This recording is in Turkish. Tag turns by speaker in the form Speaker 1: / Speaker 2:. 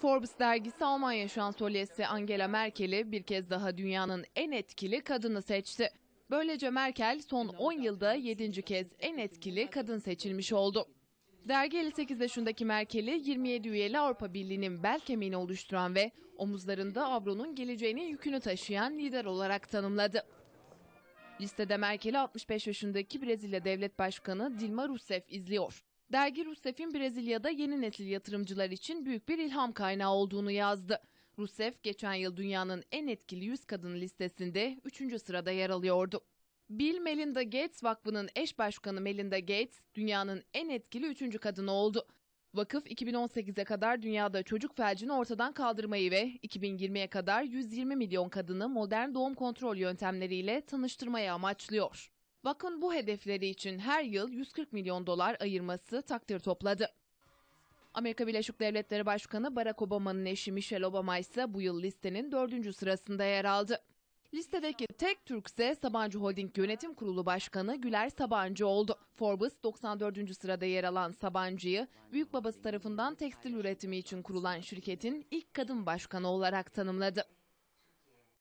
Speaker 1: Forbes dergisi Almanya şansölyesi Angela Merkel'i bir kez daha dünyanın en etkili kadını seçti. Böylece Merkel son 10 yılda 7. kez en etkili kadın seçilmiş oldu. Dergi 58 yaşındaki Merkel'i 27 üyeli Avrupa Birliği'nin bel kemiğini oluşturan ve omuzlarında avronun geleceğinin yükünü taşıyan lider olarak tanımladı. Listede Merkel'i 65 yaşındaki Brezilya Devlet Başkanı Dilma Rousseff izliyor. Dergi Rusef'in Brezilya'da yeni nesil yatırımcılar için büyük bir ilham kaynağı olduğunu yazdı. Rusef geçen yıl dünyanın en etkili 100 kadın listesinde 3. sırada yer alıyordu. Bill Melinda Gates Vakfı'nın eş başkanı Melinda Gates dünyanın en etkili 3. kadını oldu. Vakıf 2018'e kadar dünyada çocuk felcini ortadan kaldırmayı ve 2020'ye kadar 120 milyon kadını modern doğum kontrol yöntemleriyle tanıştırmayı amaçlıyor. Vakın bu hedefleri için her yıl 140 milyon dolar ayırması takdir topladı. Amerika Birleşik Devletleri Başkanı Barack Obama'nın eşi Michelle Obama ise bu yıl listenin dördüncü sırasında yer aldı. Listedeki tek Türk ise Sabancı Holding Yönetim Kurulu Başkanı Güler Sabancı oldu. Forbes 94. sırada yer alan Sabancı'yı büyük babası tarafından tekstil üretimi için kurulan şirketin ilk kadın başkanı olarak tanımladı.